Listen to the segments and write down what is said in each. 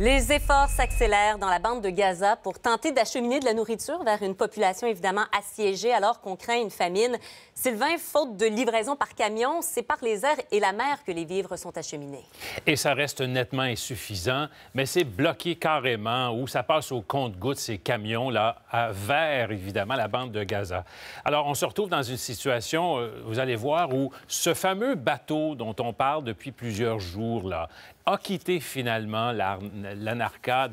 Les efforts s'accélèrent dans la bande de Gaza pour tenter d'acheminer de la nourriture vers une population évidemment assiégée alors qu'on craint une famine. Sylvain, faute de livraison par camion, c'est par les airs et la mer que les vivres sont acheminés. Et ça reste nettement insuffisant, mais c'est bloqué carrément ou ça passe au compte-gouttes ces camions-là vers évidemment la bande de Gaza. Alors on se retrouve dans une situation, euh, vous allez voir, où ce fameux bateau dont on parle depuis plusieurs jours là a quitté finalement l'anarca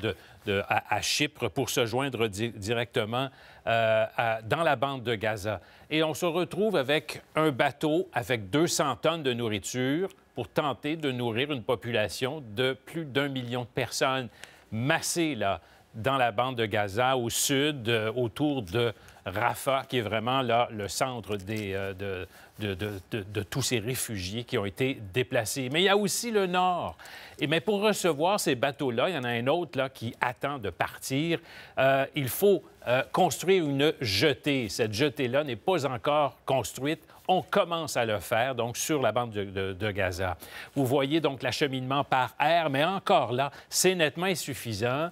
à, Chypre pour se joindre directement euh, dans la bande de Gaza. Et on se retrouve avec un bateau avec 200 tonnes de nourriture pour tenter de nourrir une population de plus d'un million de personnes massées là, dans la bande de Gaza, au sud, euh, autour de Rafah, qui est vraiment là, le centre euh, de, tous ces réfugiés qui ont été déplacés. Mais il y a aussi le nord. Et mais pour recevoir ces bateaux-là, il y en a un autre là, qui attend de partir. Euh, il faut euh, construire une jetée. Cette jetée-là n'est pas encore construite. On commence à le faire, donc sur la bande de, Gaza. Vous voyez donc l'acheminement par air, mais encore là, c'est nettement insuffisant.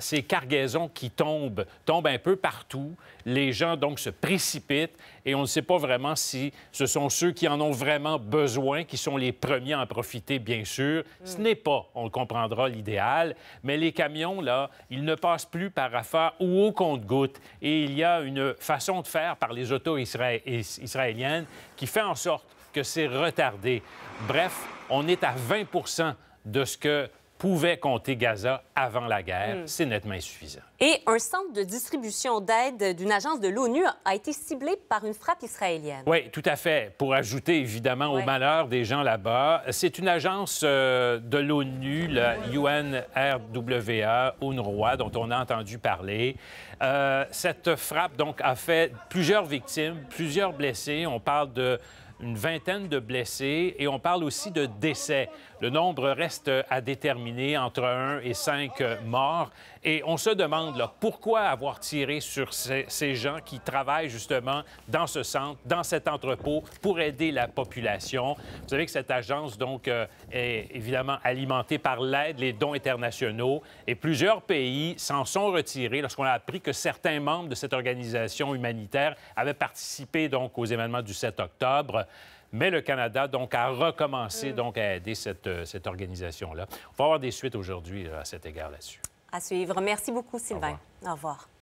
ces cargaisons qui tombent, tombent un peu partout. Les les gens donc se précipitent et on ne sait pas vraiment si ce sont ceux qui en ont vraiment besoin qui sont les premiers à en profiter, bien sûr. Ce n'est pas, on le comprendra, l'idéal, mais les camions, là, ils ne passent plus par affaire ou au compte-gouttes. Et il y a une façon de faire par les autos israéliennes qui fait en sorte que c'est retardé. Bref, on est à 20 de ce que pouvait compter Gaza avant la guerre, hmm. c'est nettement insuffisant. Et un centre de distribution d'aide d'une agence de l'ONU a été ciblé par une frappe israélienne. Oui, tout à fait. Pour ajouter évidemment au malheur des gens là-bas, c'est une agence euh, de l'ONU, la UNRWA, UNRWA, dont on a entendu parler. Euh, cette frappe donc a fait plusieurs victimes, plusieurs blessés. On parle de une vingtaine de blessés et on parle aussi de décès. Le nombre reste à déterminer entre 1 et 5 morts. Et on se demande pourquoi avoir tiré sur ces, gens qui travaillent justement dans ce centre, dans cet entrepôt, pour aider la population. Vous savez que cette agence, donc, euh, est évidemment alimentée par l'aide, les dons internationaux. Et plusieurs pays s'en sont retirés lorsqu'on a appris que certains membres de cette organisation humanitaire avaient participé, donc, aux événements du 7 octobre. Mais le Canada, donc, a recommencé mm. donc, à aider cette, euh, cette organisation-là. On va avoir des suites aujourd'hui euh, à cet égard là-dessus. À suivre. Merci beaucoup, Sylvain. Au revoir.